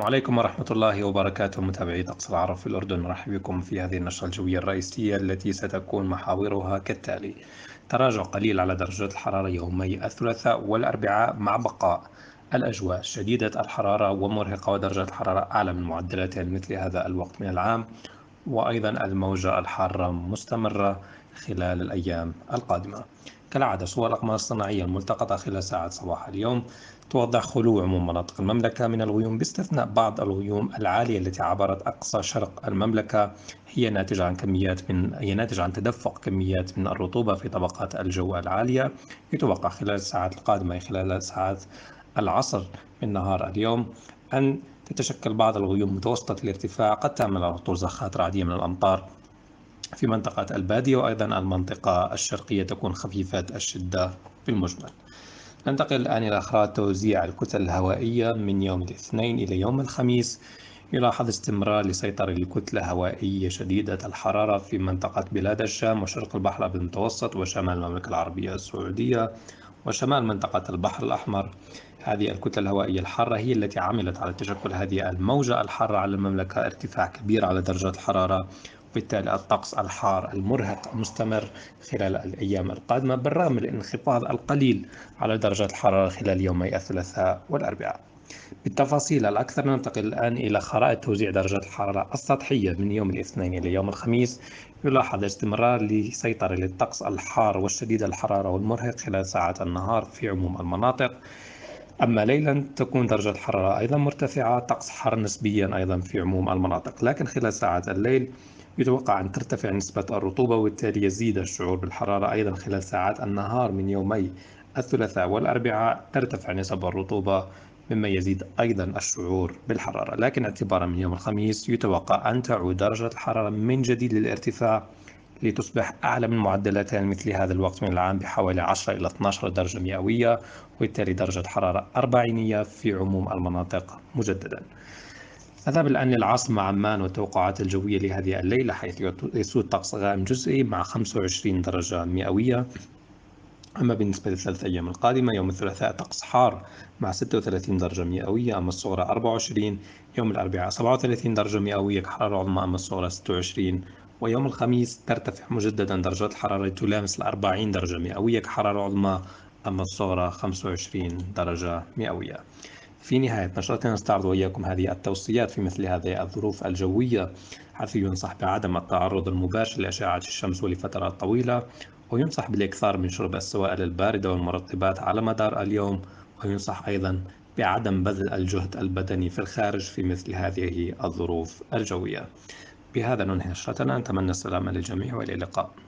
السلام عليكم ورحمة الله وبركاته متابعي طقس العرب في الأردن نرحب بكم في هذه النشرة الجوية الرئيسية التي ستكون محاورها كالتالي تراجع قليل على درجات الحرارة يومي الثلاثاء والأربعاء مع بقاء الأجواء شديدة الحرارة ومرهقة ودرجات الحرارة أعلى من معدلاتها مثل هذا الوقت من العام وأيضا الموجة الحارة مستمرة خلال الأيام القادمة كالعادة صور الأقمار الصناعية الملتقطة خلال ساعات صباح اليوم توضح خلو عموم مناطق المملكة من الغيوم باستثناء بعض الغيوم العالية التي عبرت أقصى شرق المملكة هي ناتجة عن كميات من هي ناتجة عن تدفق كميات من الرطوبة في طبقات الجو العالية يتوقع خلال الساعات القادمة يعني خلال ساعات العصر من نهار اليوم أن تتشكل بعض الغيوم متوسطة الارتفاع قد تعمل على طول زخات رعدية من الأمطار في منطقة البادية وأيضا المنطقة الشرقية تكون خفيفة الشدة بالمجمل ننتقل الآن إلى خرائط توزيع الكتل الهوائية من يوم الاثنين إلى يوم الخميس يلاحظ استمرار لسيطرة الكتلة الهوائية شديدة الحرارة في منطقة بلاد الشام وشرق البحر المتوسط وشمال المملكة العربية السعودية وشمال منطقة البحر الأحمر هذه الكتلة الهوائية الحارة هي التي عملت على تشكل هذه الموجة الحارة على المملكة ارتفاع كبير على درجات الحرارة بالتالي الطقس الحار المرهق مستمر خلال الأيام القادمة بالرغم من الانخفاض القليل على درجات الحرارة خلال يومي الثلاثاء والأربعاء بالتفاصيل الأكثر ننتقل الآن إلى خرائط توزيع درجات الحرارة السطحية من يوم الاثنين إلى يوم الخميس يلاحظ استمرار لسيطرة للطقس الحار والشديد الحرارة والمرهق خلال ساعات النهار في عموم المناطق أما ليلا تكون درجة الحرارة أيضا مرتفعة طقس حار نسبيا أيضا في عموم المناطق لكن خلال ساعات الليل يتوقع أن ترتفع نسبة الرطوبة وبالتالي يزيد الشعور بالحرارة أيضا خلال ساعات النهار من يومي الثلاثاء والأربعاء ترتفع نسب الرطوبة مما يزيد أيضا الشعور بالحرارة لكن اعتبارا من يوم الخميس يتوقع أن تعود درجة الحرارة من جديد للارتفاع لتصبح أعلى من معدلاتها مثل هذا الوقت من العام بحوالي 10 إلى 12 درجة مئوية وبالتالي درجة حرارة أربعينية في عموم المناطق مجددا نذهب الآن للعاصمة عمان والتوقعات الجوية لهذه الليلة حيث يسود طقس غائم جزئي مع 25 درجة مئوية أما بالنسبة للثلاث أيام القادمة يوم الثلاثاء طقس حار مع 36 درجة مئوية أما الصغرى 24 يوم الأربعاء 37 درجة مئوية كحرارة عظمى أما الصغرى 26 ويوم الخميس ترتفع مجددا درجات الحرارة تلامس 40 درجة مئوية كحرارة عظمى أما الصغرى 25 درجة مئوية في نهاية نشرتنا نستعرض وإياكم هذه التوصيات في مثل هذه الظروف الجوية حيث ينصح بعدم التعرض المباشر لأشعة الشمس ولفترات طويلة وينصح بالإكثار من شرب السوائل الباردة والمرطبات على مدار اليوم وينصح أيضا بعدم بذل الجهد البدني في الخارج في مثل هذه الظروف الجوية بهذا ننهي نشرتنا نتمنى السلامة للجميع وإلى اللقاء